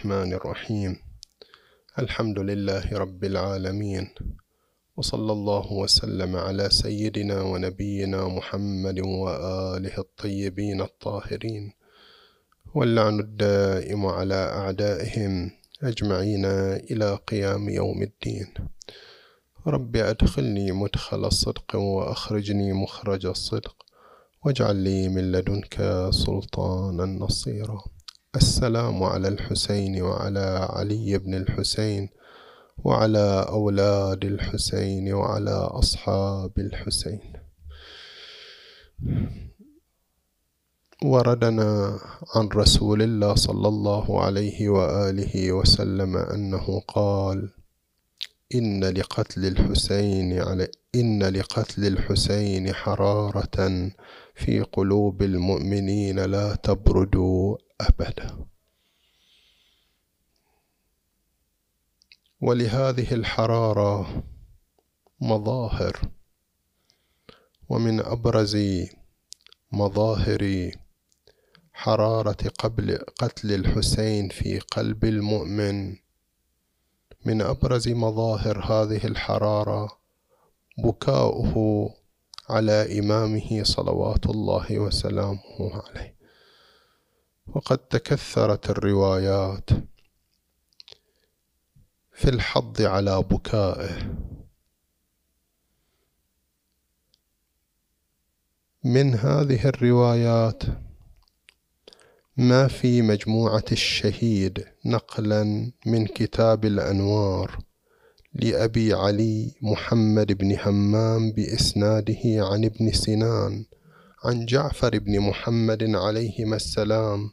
الرحمن الرحيم الحمد لله رب العالمين وصلى الله وسلم على سيدنا ونبينا محمد واله الطيبين الطاهرين واللعن الدائم على اعدائهم اجمعين الى قيام يوم الدين رب ادخلني مدخل الصدق واخرجني مخرج الصدق واجعل لي من لدنك سلطانا نصيرا السلام على الحسين وعلى علي بن الحسين وعلى أولاد الحسين وعلى أصحاب الحسين وردنا عن رسول الله صلى الله عليه وآله وسلم أنه قال إن لقتل الحسين علي إن لقتل الحسين حرارة في قلوب المؤمنين لا تبرد أبدا ولهذه الحرارة مظاهر ومن أبرز مظاهر حرارة قبل قتل الحسين في قلب المؤمن من أبرز مظاهر هذه الحرارة بكاؤه على إمامه صلوات الله وسلامه عليه وقد تكثرت الروايات في الحض على بكائه من هذه الروايات ما في مجموعة الشهيد نقلا من كتاب الأنوار لأبي علي محمد بن همام بإسناده عن ابن سنان عن جعفر بن محمد عليهما السلام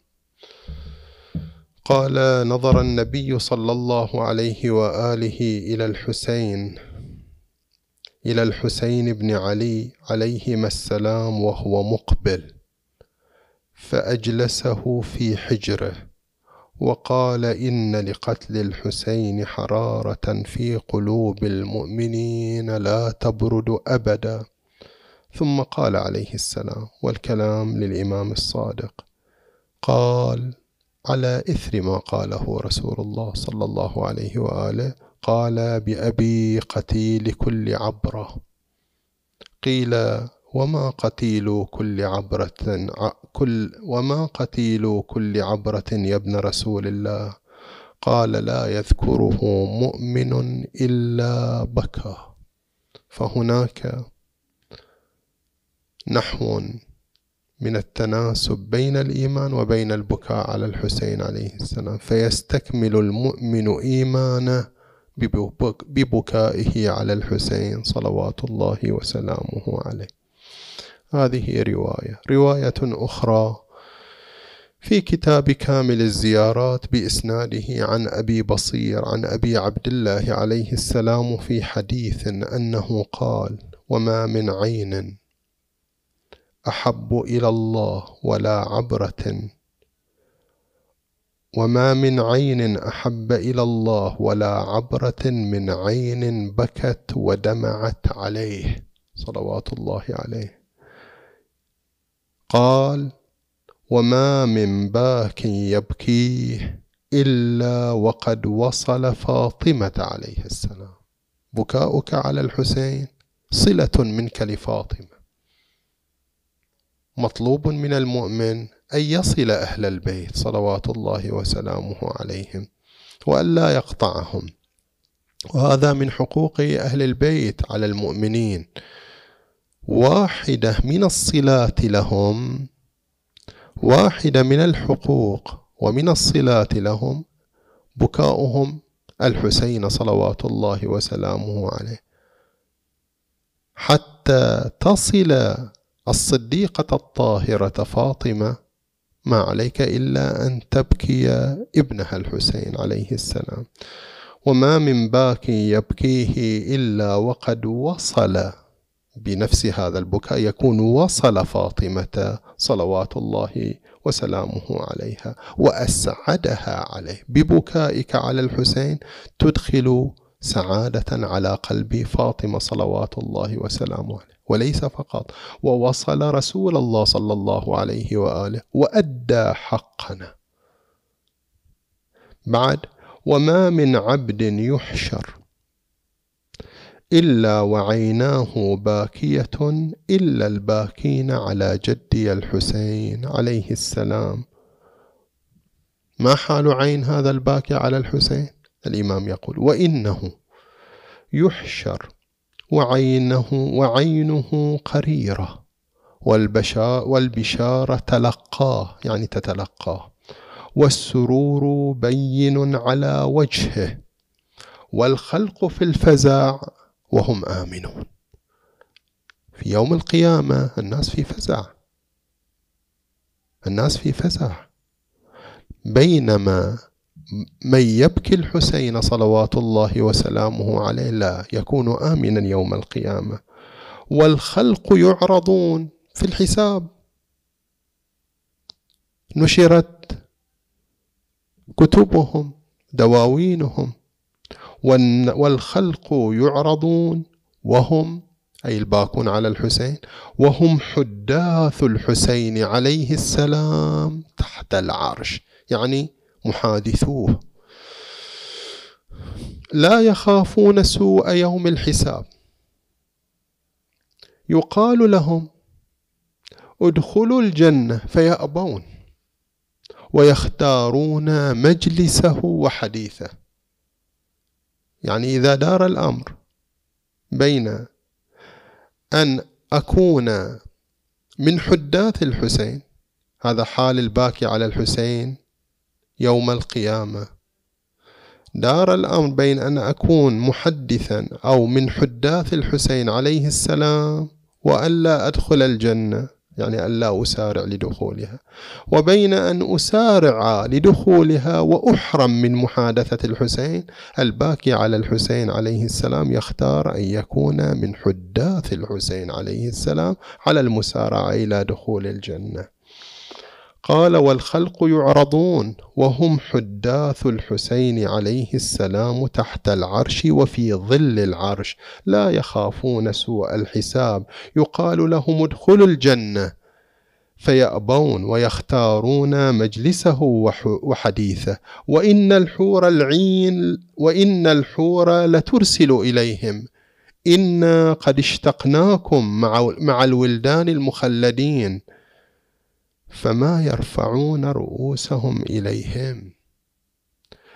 قال نظر النبي صلى الله عليه واله الى الحسين الى الحسين بن علي عليهما السلام وهو مقبل فاجلسه في حجره وقال ان لقتل الحسين حراره في قلوب المؤمنين لا تبرد ابدا ثم قال عليه السلام والكلام للامام الصادق قال على إثر ما قاله رسول الله صلى الله عليه وآله قال بأبي قتيل كل عبرة قيل وما قتيل كل عبرة كل وما قتيل كل عبرة يا ابن رسول الله قال لا يذكره مؤمن إلا بكى فهناك نحو من التناسب بين الإيمان وبين البكاء على الحسين عليه السلام فيستكمل المؤمن إيمانه ببكائه على الحسين صلوات الله وسلامه عليه هذه رواية رواية أخرى في كتاب كامل الزيارات بإسناده عن أبي بصير عن أبي عبد الله عليه السلام في حديث أنه قال وما من عين أحب إلى الله ولا عبرة وما من عين أحب إلى الله ولا عبرة من عين بكت ودمعت عليه صلوات الله عليه قال وما من باك يبكيه إلا وقد وصل فاطمة عليه السلام بكاؤك على الحسين صلة منك لفاطمة مطلوب من المؤمن أن يصل أهل البيت صلوات الله وسلامه عليهم وألا يقطعهم وهذا من حقوق أهل البيت على المؤمنين واحدة من الصلات لهم واحدة من الحقوق ومن الصلات لهم بكاؤهم الحسين صلوات الله وسلامه عليه حتى تصل الصديقة الطاهرة فاطمة ما عليك إلا أن تبكي ابنها الحسين عليه السلام وما من باك يبكيه إلا وقد وصل بنفس هذا البكاء يكون وصل فاطمة صلوات الله وسلامه عليها وأسعدها عليه ببكائك على الحسين تدخل سعادة على قلب فاطمة صلوات الله وسلامه عليه وليس فقط ووصل رسول الله صلى الله عليه واله وادى حقنا بعد وما من عبد يحشر الا وعيناه باكيه الا الباكين على جدي الحسين عليه السلام ما حال عين هذا الباكي على الحسين الامام يقول وانه يحشر وعينه وعينه قريرة والبشارة تلقاه يعني تتلقاه والسرور بين على وجهه والخلق في الفزع وهم آمنون في يوم القيامة الناس في فزع الناس في فزع بينما من يبكي الحسين صلوات الله وسلامه عليه لا يكون آمنا يوم القيامة والخلق يعرضون في الحساب نشرت كتبهم دواوينهم والخلق يعرضون وهم أي الباكون على الحسين وهم حداث الحسين عليه السلام تحت العرش يعني محادثوه لا يخافون سوء يوم الحساب يقال لهم ادخلوا الجنة فيأبون ويختارون مجلسه وحديثه يعني إذا دار الأمر بين أن أكون من حداث الحسين هذا حال الباكي على الحسين يوم القيامة دار الأمر بين أن أكون محدثا أو من حداث الحسين عليه السلام وألا أدخل الجنة يعني ألا أسارع لدخولها وبين أن أسارع لدخولها وأحرم من محادثة الحسين الباكي على الحسين عليه السلام يختار أن يكون من حداث الحسين عليه السلام على المسارعة إلى دخول الجنة قال والخلق يعرضون وهم حداث الحسين عليه السلام تحت العرش وفي ظل العرش لا يخافون سوء الحساب يقال لهم ادخلوا الجنه فيأبون ويختارون مجلسه وحديثه وإن الحور العين وإن الحور لترسل إليهم إنا قد اشتقناكم مع الولدان المخلدين فما يرفعون رؤوسهم إليهم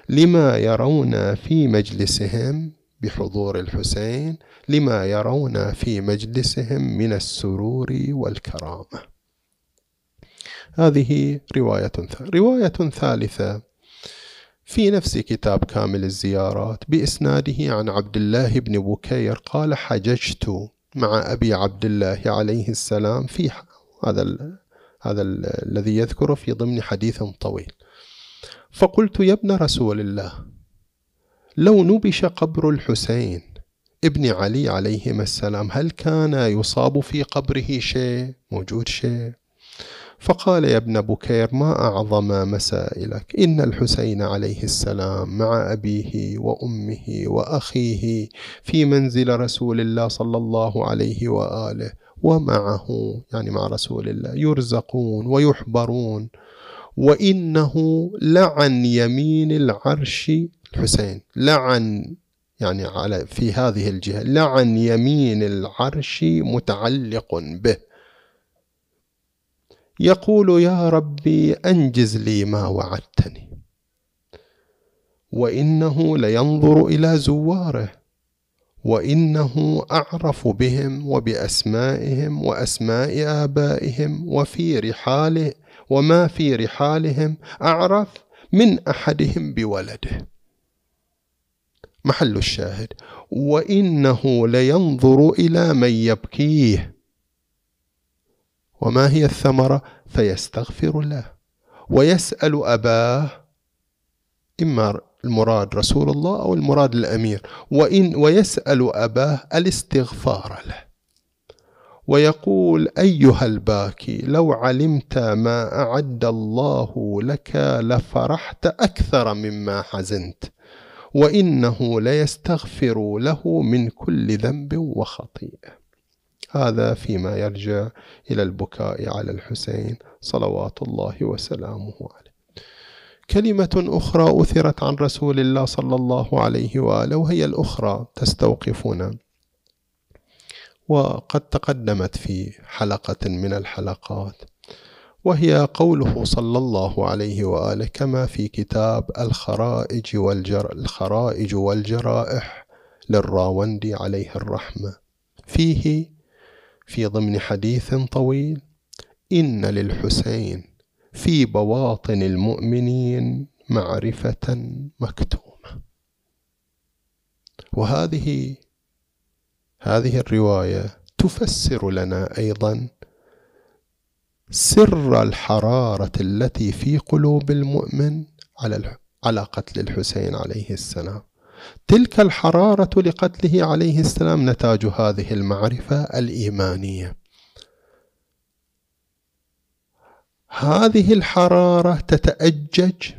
لما يرون في مجلسهم بحضور الحسين لما يرون في مجلسهم من السرور والكرامة هذه رواية رواية ثالثة في نفس كتاب كامل الزيارات بإسناده عن عبد الله بن بكير قال حججت مع أبي عبد الله عليه السلام في هذا هذا الذي يذكره في ضمن حديث طويل فقلت يا ابن رسول الله لو نبش قبر الحسين ابن علي عليهما السلام هل كان يصاب في قبره شيء موجود شيء فقال يا ابن بكير ما أعظم مسائلك إن الحسين عليه السلام مع أبيه وأمه وأخيه في منزل رسول الله صلى الله عليه وآله ومعه يعني مع رسول الله يرزقون ويحبرون وإنه لعن يمين العرش الحسين لعن يعني على في هذه الجهة لعن يمين العرش متعلق به يقول يا ربي أنجز لي ما وعدتني وإنه لينظر إلى زواره وانه اعرف بهم وباسمائهم واسماء ابائهم وفي رحاله وما في رحالهم اعرف من احدهم بولده محل الشاهد وانه لينظر الى من يبكيه وما هي الثمره فيستغفر له ويسال اباه اما المراد رسول الله أو المراد الأمير وإن ويسأل أباه الاستغفار له ويقول أيها الباكي لو علمت ما أعد الله لك لفرحت أكثر مما حزنت وإنه ليستغفر له من كل ذنب وخطيئة هذا فيما يرجع إلى البكاء على الحسين صلوات الله وسلامه عليه كلمة أخرى أثرت عن رسول الله صلى الله عليه وآله وهي الأخرى تستوقفون وقد تقدمت في حلقة من الحلقات وهي قوله صلى الله عليه وآله كما في كتاب الخرائج, والجر الخرائج والجرائح للراوندي عليه الرحمة فيه في ضمن حديث طويل إن للحسين في بواطن المؤمنين معرفة مكتومة وهذه هذه الرواية تفسر لنا أيضا سر الحرارة التي في قلوب المؤمن على على قتل الحسين عليه السلام تلك الحرارة لقتله عليه السلام نتاج هذه المعرفة الإيمانية هذه الحرارة تتأجج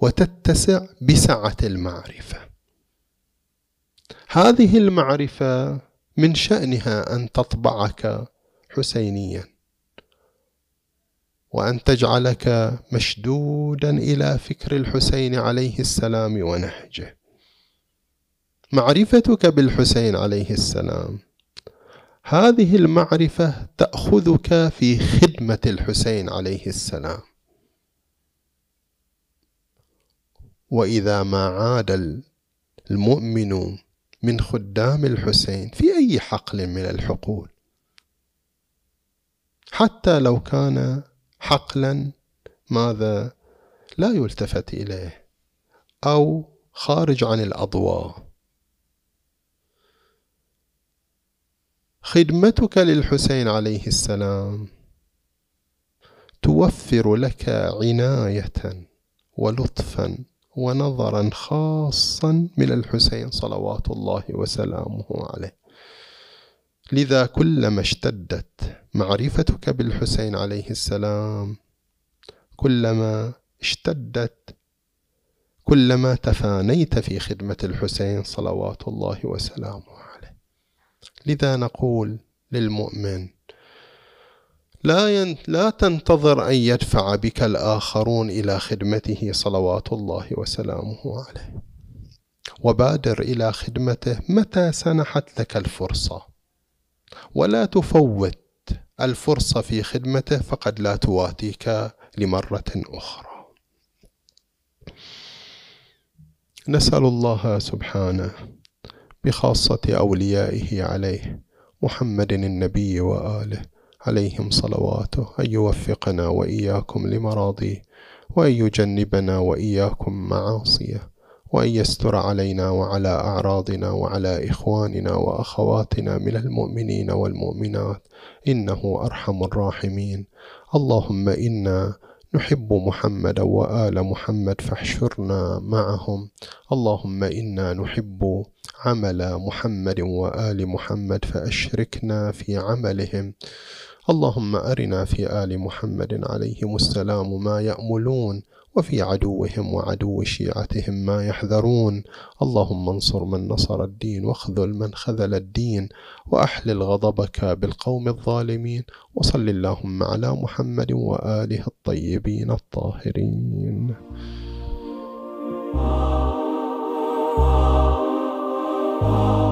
وتتسع بسعة المعرفة هذه المعرفة من شأنها أن تطبعك حسينيا وأن تجعلك مشدودا إلى فكر الحسين عليه السلام ونهجه معرفتك بالحسين عليه السلام هذه المعرفة تأخذك في خدمة الحسين عليه السلام وإذا ما عاد المؤمن من خدام الحسين في أي حقل من الحقول حتى لو كان حقلا ماذا لا يلتفت إليه أو خارج عن الأضواء خدمتك للحسين عليه السلام توفر لك عناية ولطفا ونظرا خاصا من الحسين صلوات الله وسلامه عليه لذا كلما اشتدت معرفتك بالحسين عليه السلام كلما اشتدت كلما تفانيت في خدمة الحسين صلوات الله وسلامه عليه لذا نقول للمؤمن لا, ين... لا تنتظر أن يدفع بك الآخرون إلى خدمته صلوات الله وسلامه عليه وبادر إلى خدمته متى سنحت لك الفرصة ولا تفوت الفرصة في خدمته فقد لا تواتيك لمرة أخرى نسأل الله سبحانه بخاصة أوليائه عليه محمد النبي وآله عليهم صلواته أن يوفقنا وإياكم لمراضيه وأن يجنبنا وإياكم معاصيه وأن يستر علينا وعلى أعراضنا وعلى إخواننا وأخواتنا من المؤمنين والمؤمنات إنه أرحم الراحمين اللهم إنا نحب محمدا وآل محمد فاحشرنا معهم اللهم إنا نحب عمل محمد وآل محمد فأشركنا في عملهم اللهم أرنا في آل محمد عليهم السلام ما يأملون وفي عدوهم وعدو شيعتهم ما يحذرون اللهم انصر من نصر الدين واخذل من خذل الدين واحلل غضبك بالقوم الظالمين وصل اللهم على محمد واله الطيبين الطاهرين Oh.